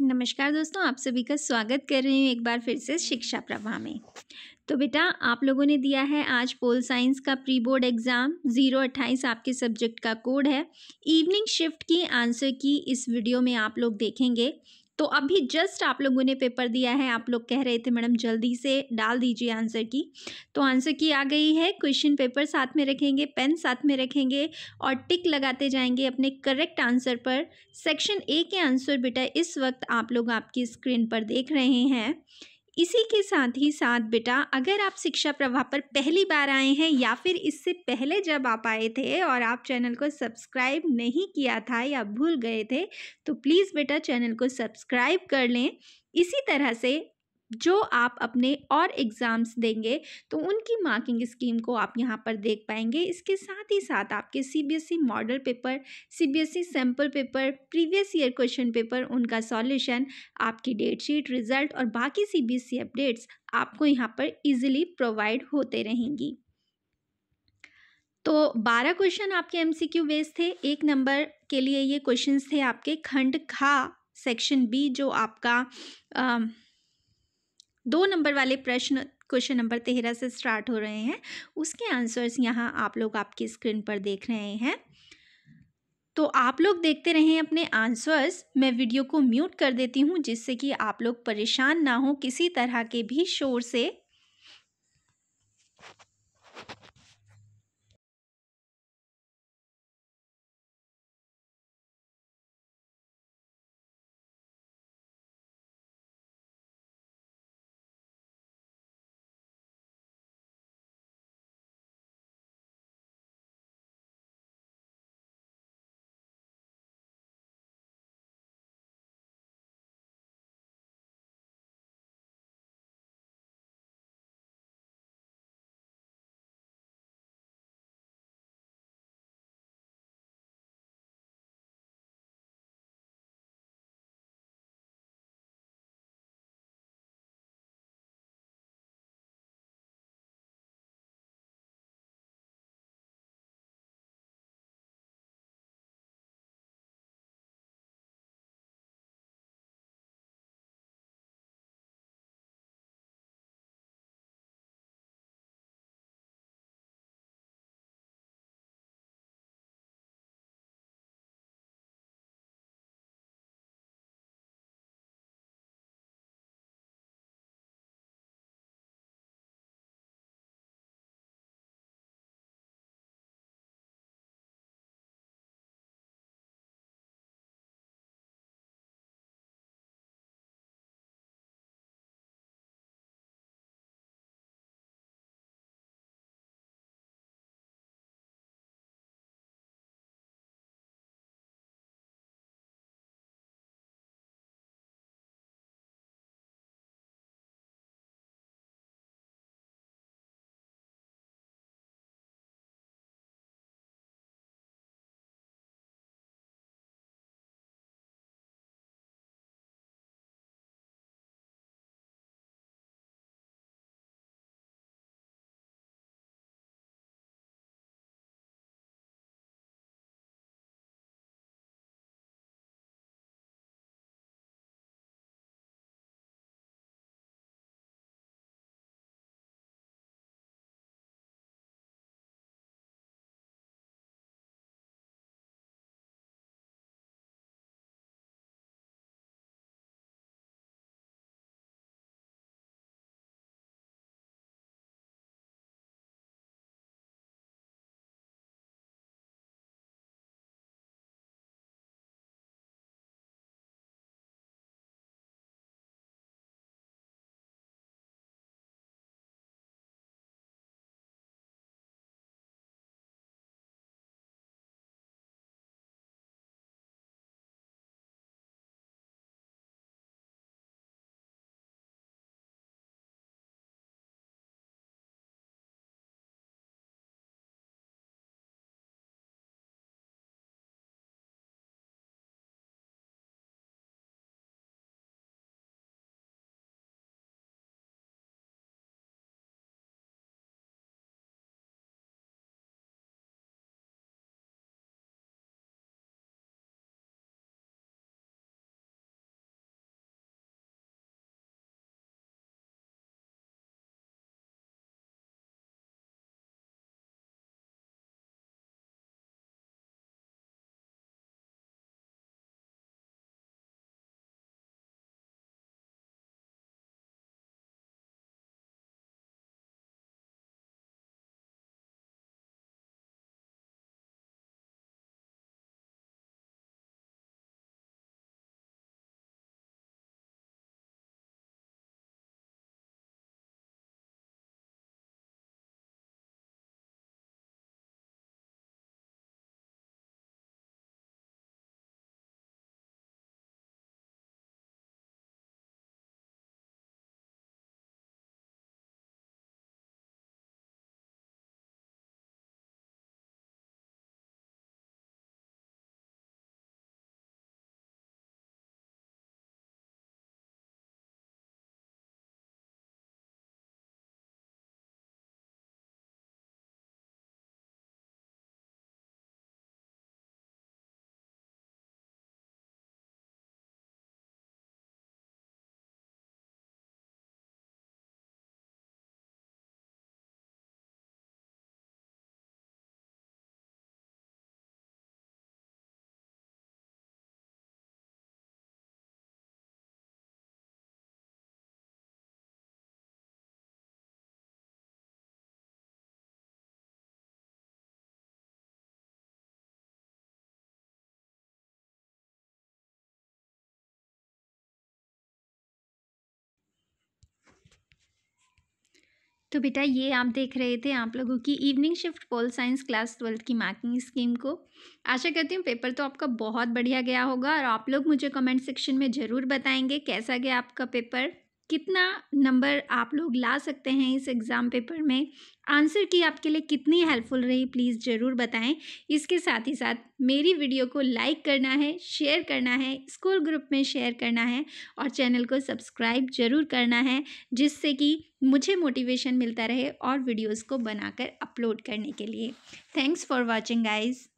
नमस्कार दोस्तों आप सभी का स्वागत कर रही हूँ एक बार फिर से शिक्षा प्रभा में तो बेटा आप लोगों ने दिया है आज पोल साइंस का प्री बोर्ड एग्ज़ाम जीरो अट्ठाईस आपके सब्जेक्ट का कोड है इवनिंग शिफ्ट की आंसर की इस वीडियो में आप लोग देखेंगे तो अभी जस्ट आप लोगों ने पेपर दिया है आप लोग कह रहे थे मैडम जल्दी से डाल दीजिए आंसर की तो आंसर की आ गई है क्वेश्चन पेपर साथ में रखेंगे पेन साथ में रखेंगे और टिक लगाते जाएंगे अपने करेक्ट आंसर पर सेक्शन ए के आंसर बेटा इस वक्त आप लोग आपकी स्क्रीन पर देख रहे हैं इसी के साथ ही साथ बेटा अगर आप शिक्षा प्रवाह पर पहली बार आए हैं या फिर इससे पहले जब आप आए थे और आप चैनल को सब्सक्राइब नहीं किया था या भूल गए थे तो प्लीज़ बेटा चैनल को सब्सक्राइब कर लें इसी तरह से जो आप अपने और एग्ज़ाम्स देंगे तो उनकी मार्किंग स्कीम को आप यहाँ पर देख पाएंगे इसके साथ ही साथ आपके CBSE e model paper CBSE e sample paper previous year question paper उनका सॉल्यूशन आपकी डेट शीट रिजल्ट और बाकी सीबीएसई e अपडेट्स आपको यहाँ पर इजीली प्रोवाइड होते रहेंगी तो बारह क्वेश्चन आपके क्यू बेस्ड थे एक नंबर के लिए ये क्वेश्चन थे आपके खंड खा सेक्शन बी जो आपका आ, दो नंबर वाले प्रश्न क्वेश्चन नंबर तेरह से स्टार्ट हो रहे हैं उसके आंसर्स यहाँ आप लोग आपकी स्क्रीन पर देख रहे हैं तो आप लोग देखते रहें अपने आंसर्स मैं वीडियो को म्यूट कर देती हूँ जिससे कि आप लोग परेशान ना हो किसी तरह के भी शोर से तो बेटा ये आप देख रहे थे आप लोगों की evening shift pol science class twelfth की मार्किंग स्कीम को आशा करती हूँ पेपर तो आपका बहुत बढ़िया गया होगा और आप लोग मुझे कमेंट सेक्शन में ज़रूर बताएंगे कैसा गया आपका पेपर कितना नंबर आप लोग ला सकते हैं इस एग्ज़ाम पेपर में आंसर की आपके लिए कितनी हेल्पफुल रही प्लीज़ ज़रूर बताएं इसके साथ ही साथ मेरी वीडियो को लाइक करना है शेयर करना है स्कूल ग्रुप में शेयर करना है और चैनल को सब्सक्राइब ज़रूर करना है जिससे कि मुझे मोटिवेशन मिलता रहे और वीडियोस को बनाकर अपलोड करने के लिए थैंक्स फॉर वॉचिंग गाइज़